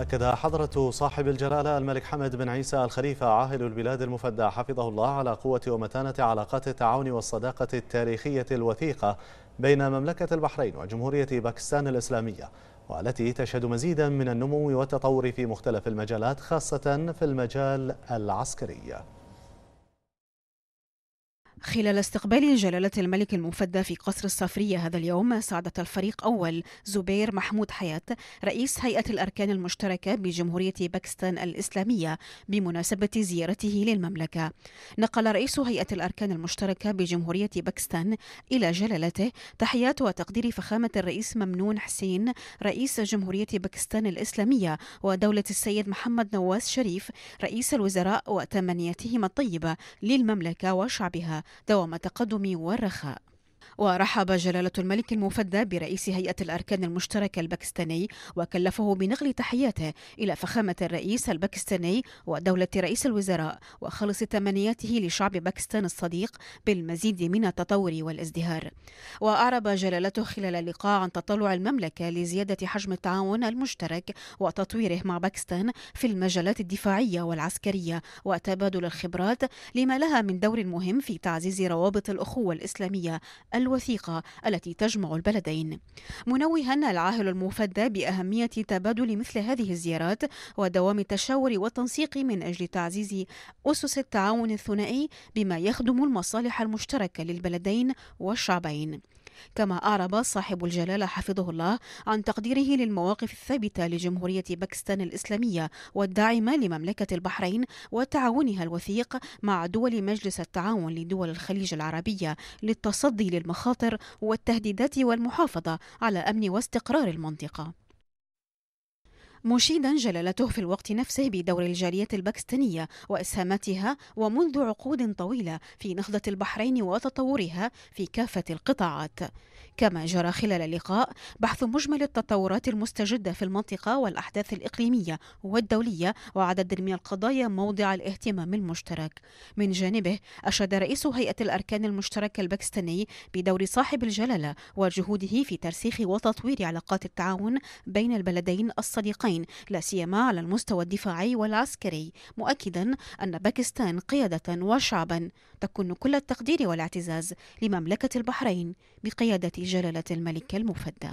أكد حضرة صاحب الجلالة الملك حمد بن عيسى الخليفة عاهل البلاد المفدى حفظه الله على قوة ومتانة علاقات التعاون والصداقة التاريخية الوثيقة بين مملكة البحرين وجمهورية باكستان الإسلامية والتي تشهد مزيدا من النمو والتطور في مختلف المجالات خاصة في المجال العسكري خلال استقبال جلالة الملك المفدى في قصر الصفرية هذا اليوم سعدة الفريق أول زبير محمود حياة رئيس هيئة الأركان المشتركة بجمهورية باكستان الإسلامية بمناسبة زيارته للمملكة نقل رئيس هيئة الأركان المشتركة بجمهورية باكستان إلى جلالته تحيات وتقدير فخامة الرئيس ممنون حسين رئيس جمهورية باكستان الإسلامية ودولة السيد محمد نواز شريف رئيس الوزراء وتمنياتهما الطيبة للمملكة وشعبها دوام التقدم والرخاء ورحب جلالة الملك المفدى برئيس هيئة الأركان المشتركة الباكستاني وكلفه بنقل تحياته إلى فخامة الرئيس الباكستاني ودولة رئيس الوزراء وخلص تمنياته لشعب باكستان الصديق بالمزيد من التطور والازدهار وأعرب جلالته خلال اللقاء عن تطلع المملكة لزيادة حجم التعاون المشترك وتطويره مع باكستان في المجالات الدفاعية والعسكرية وتبادل الخبرات لما لها من دور مهم في تعزيز روابط الأخوة الإسلامية الوثيقة التي تجمع البلدين منوها العاهل المفدى بأهمية تبادل مثل هذه الزيارات ودوام التشاور والتنسيق من أجل تعزيز أسس التعاون الثنائي بما يخدم المصالح المشتركة للبلدين والشعبين كما أعرب صاحب الجلالة حفظه الله عن تقديره للمواقف الثابتة لجمهورية باكستان الإسلامية والداعمة لمملكة البحرين وتعاونها الوثيق مع دول مجلس التعاون لدول الخليج العربية للتصدي للمخاطر والتهديدات والمحافظة على أمن واستقرار المنطقة مشيدا جلالته في الوقت نفسه بدور الجالية الباكستانية وإسهاماتها ومنذ عقود طويلة في نهضة البحرين وتطورها في كافة القطاعات كما جرى خلال اللقاء بحث مجمل التطورات المستجدة في المنطقة والأحداث الإقليمية والدولية وعدد من القضايا موضع الاهتمام المشترك من جانبه أشاد رئيس هيئة الأركان المشتركة الباكستاني بدور صاحب الجلالة وجهوده في ترسيخ وتطوير علاقات التعاون بين البلدين الصديقين لا سيما على المستوى الدفاعي والعسكري مؤكدا أن باكستان قيادة وشعبا تكن كل التقدير والاعتزاز لمملكة البحرين بقيادة جلالة الملكة المفدى